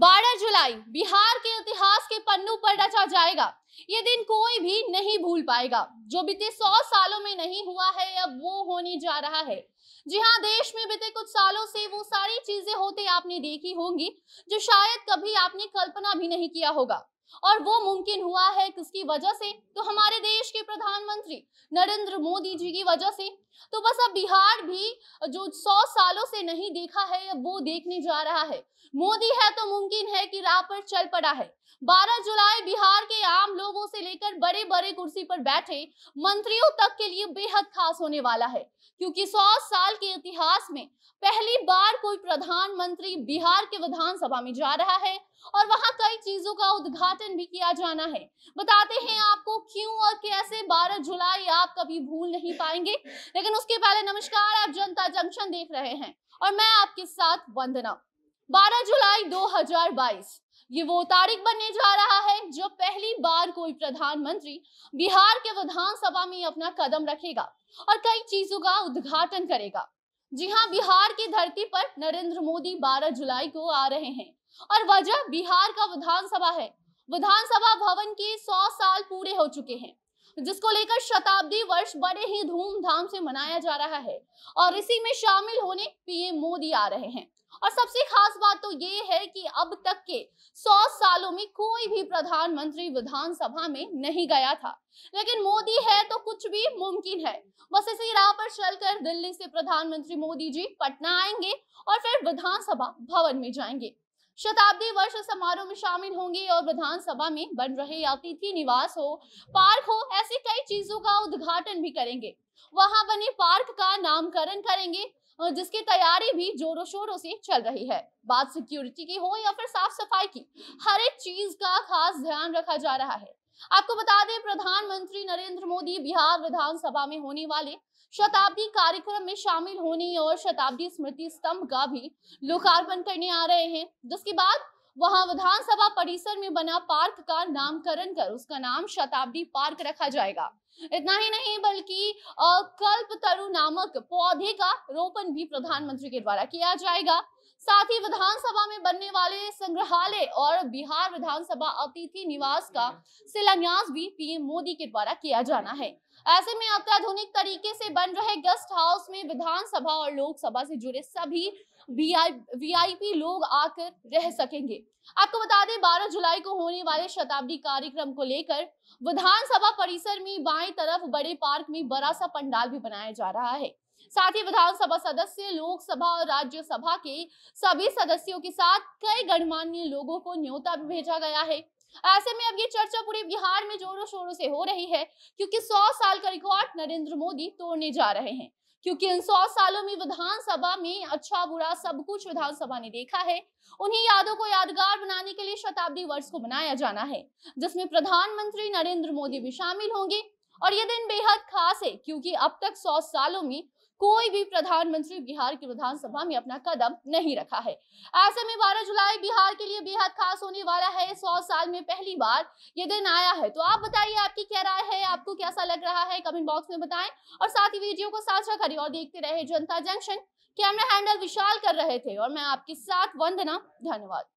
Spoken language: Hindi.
12 जुलाई बिहार के इतिहास के पन्नों पर रचा जाएगा ये दिन कोई भी नहीं भूल पाएगा जो बीते 100 सालों में नहीं हुआ है अब वो होने जा रहा है जी हाँ देश में बीते कुछ सालों से वो सारी चीजें होते आपने देखी होंगी जो शायद कभी आपने कल्पना भी नहीं किया होगा और वो मुमकिन हुआ है किसकी वजह से तो हमारे देश के प्रधान प्रधानमंत्री नरेंद्र मोदी जी की वजह से तो बस अब बिहार भी जो सौ सालों से नहीं देखा है वो देखने जा रहा है मोदी है तो मुमकिन है कि राह पर चल पड़ा है 12 जुलाई बिहार के आम लोगों से लेकर बड़े बड़े कुर्सी पर बैठे मंत्रियों तक के लिए बेहद खास होने वाला है क्योंकि 100 साल के इतिहास में पहली बार कोई प्रधानमंत्री बिहार के विधानसभा में जा रहा है और वहां कई चीजों का उद्घाटन भी किया जाना है बताते हैं आप क्यों और कैसे 12 जुलाई आप कभी भूल नहीं पाएंगे लेकिन उसके पहले नमस्कार आप जनता जंक्शन देख रहे हैं और मैं आपके साथ वंदना 12 जुलाई 2022 ये वो तारीख बनने जा रहा है जो पहली बार कोई प्रधानमंत्री बिहार के विधानसभा में अपना कदम रखेगा और कई चीजों का उद्घाटन करेगा जी हाँ बिहार की धरती पर नरेंद्र मोदी 12 जुलाई को आ रहे हैं और वजह बिहार का विधानसभा है विधानसभा भवन के 100 साल पूरे हो चुके हैं जिसको लेकर शताब्दी वर्ष बड़े ही धूमधाम से मनाया जा रहा है और इसी में शामिल होने पीएम मोदी आ रहे हैं और सबसे खास बात तो ये है कि अब तक के 100 सालों में कोई भी प्रधानमंत्री विधानसभा में नहीं गया था लेकिन मोदी है तो कुछ भी मुमकिन है बस इसी राह पर चलकर दिल्ली से प्रधानमंत्री मोदी जी पटना आएंगे और फिर विधानसभा भवन में जाएंगे शताब्दी वर्ष समारोह में शामिल होंगे और विधानसभा में बन रहे अतिथि निवास हो पार्क हो ऐसी कई चीजों का उद्घाटन भी करेंगे वहां बने पार्क का नामकरण करेंगे जिसकी तैयारी भी जोरों शोरों से चल रही है बात सिक्योरिटी की हो या फिर साफ सफाई की हर एक चीज का खास ध्यान रखा जा रहा है आपको बता दें प्रधानमंत्री नरेंद्र मोदी बिहार विधानसभा में होने वाले शताब्दी कार्यक्रम में शामिल होने और शताब्दी स्मृति स्तंभ का भी लोकार्पण करने आ रहे हैं जिसके बाद वहां विधानसभा परिसर में बना पार्क का नामकरण कर उसका नाम शताब्दी पार्क रखा जाएगा इतना ही नहीं बल्कि कल्प तरु नामक पौधे का रोपण भी प्रधानमंत्री के द्वारा किया जाएगा साथ ही विधानसभा में बनने वाले संग्रहालय और बिहार विधानसभा अतिथि निवास का शिलान्यास भी पीएम मोदी के द्वारा किया जाना है ऐसे में अत्याधुनिक तरीके से बन रहे गेस्ट हाउस में विधानसभा और लोकसभा से जुड़े सभी वीआईपी लोग आकर रह सकेंगे आपको बता दें 12 जुलाई को होने वाले शताब्दी कार्यक्रम को लेकर विधानसभा परिसर में बाई तरफ बड़े पार्क में बड़ा सा पंडाल भी बनाया जा रहा है साथ ही विधानसभा सदस्य लोकसभा और राज्यसभा के सभी सदस्यों के साथ कई गणमान्य लोगों को न्योता भी भेजा गया है ऐसे में अब ये चर्चा पूरे बिहार में जोरों शोरों से हो रही है क्योंकि 100 साल का रिकॉर्ड नरेंद्र मोदी तोड़ने जा रहे हैं क्योंकि इन सौ सालों में विधानसभा में अच्छा बुरा सब कुछ विधानसभा ने देखा है उन्हीं यादों को यादगार बनाने के लिए शताब्दी वर्ष को मनाया जाना है जिसमें प्रधानमंत्री नरेंद्र मोदी भी शामिल होंगे और ये दिन बेहद खास है क्योंकि अब तक सौ सालों में कोई भी प्रधानमंत्री बिहार की विधानसभा में अपना कदम नहीं रखा है ऐसे में 12 जुलाई बिहार के लिए बेहद खास होने वाला है सौ साल में पहली बार ये दिन आया है तो आप बताइए आपकी क्या राय है आपको कैसा लग रहा है कमेंट बॉक्स में बताएं और साथ ही वीडियो को साझा करें और देखते रहे जनता जंक्शन कैमरा हैंडल विशाल कर रहे थे और मैं आपके साथ वंदना धन्यवाद